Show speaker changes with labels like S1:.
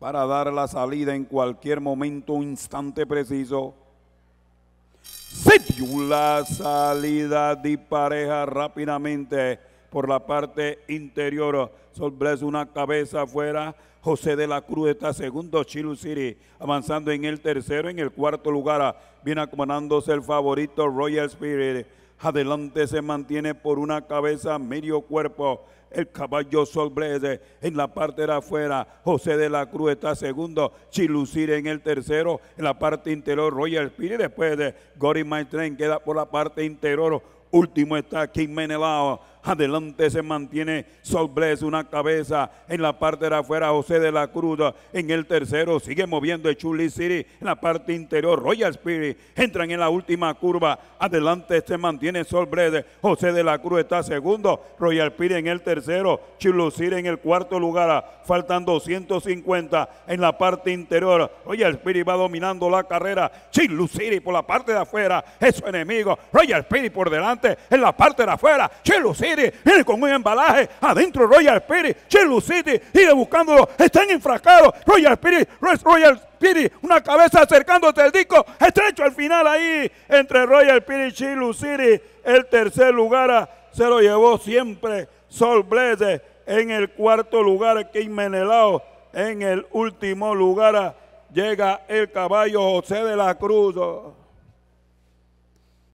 S1: para dar la salida en cualquier momento, instante preciso. Se la salida de pareja rápidamente por la parte interior. Solbres una cabeza afuera. José de la Cruz está segundo, Chilu City avanzando en el tercero, en el cuarto lugar. Viene acomodándose el favorito Royal Spirit adelante se mantiene por una cabeza, medio cuerpo, el caballo solbrede en la parte de afuera, José de la Cruz está segundo, Chilucir en el tercero, en la parte interior, Royal Spirit después de Gory My Train queda por la parte interior, último está King Menelao, Adelante se mantiene Solbles, una cabeza. En la parte de afuera, José de la Cruz. En el tercero, sigue moviendo Chuli City. En la parte interior, Royal Spirit. Entran en la última curva. Adelante se mantiene Solbles. José de la Cruz está segundo. Royal Spirit en el tercero. Chuli City en el cuarto lugar. Faltan 250 en la parte interior. Royal Spirit va dominando la carrera. Chuli City por la parte de afuera. Es su enemigo. Royal Spirit por delante. En la parte de afuera. Chuli viene con un embalaje, adentro Royal Spirit, Chilu City, sigue buscándolo, están enfrascados, Royal Spirit, Royal Spirit, una cabeza acercándose al disco, estrecho al final ahí, entre Royal Spirit y Chilu City, el tercer lugar se lo llevó siempre Sol Blaze, en el cuarto lugar que Menelao, en el último lugar llega el caballo José de la Cruz.